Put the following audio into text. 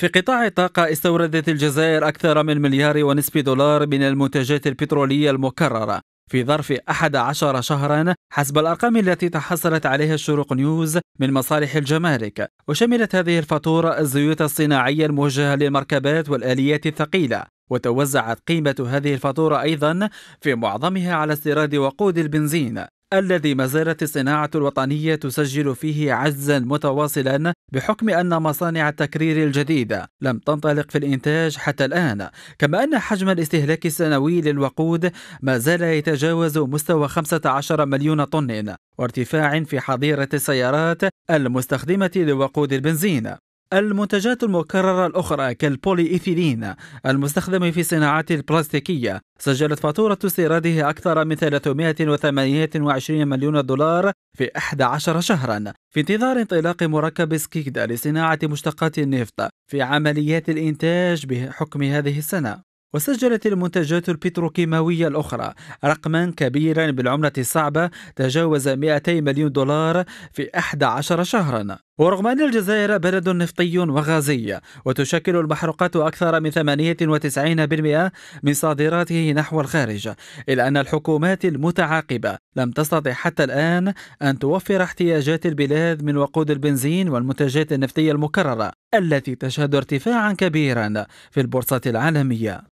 في قطاع الطاقة استوردت الجزائر أكثر من مليار ونصف دولار من المنتجات البترولية المكررة في ظرف 11 شهرا حسب الأرقام التي تحصلت عليها الشروق نيوز من مصالح الجمارك وشملت هذه الفاتورة الزيوت الصناعية الموجهة للمركبات والآليات الثقيلة وتوزعت قيمة هذه الفاتورة أيضا في معظمها على استيراد وقود البنزين الذي ما زالت الصناعة الوطنية تسجل فيه عجزا متواصلا بحكم أن مصانع التكرير الجديدة لم تنطلق في الإنتاج حتى الآن كما أن حجم الاستهلاك السنوي للوقود ما زال يتجاوز مستوى 15 مليون طن وارتفاع في حظيرة السيارات المستخدمة لوقود البنزين المنتجات المكررة الأخرى كالبولي إيثيلين المستخدم في الصناعات البلاستيكية سجلت فاتورة استيراده أكثر من 328 مليون دولار في 11 شهرا في انتظار انطلاق مركب سكيدا لصناعة مشتقات النفط في عمليات الإنتاج بحكم هذه السنة وسجلت المنتجات البتروكيماوية الأخرى رقما كبيرا بالعملة الصعبة تجاوز 200 مليون دولار في 11 شهرا ورغم أن الجزائر بلد نفطي وغازي وتشكل المحروقات أكثر من 98% من صادراته نحو الخارج إلا أن الحكومات المتعاقبة لم تستطع حتى الآن أن توفر احتياجات البلاد من وقود البنزين والمنتجات النفطية المكررة التي تشهد ارتفاعا كبيرا في البورصة العالمية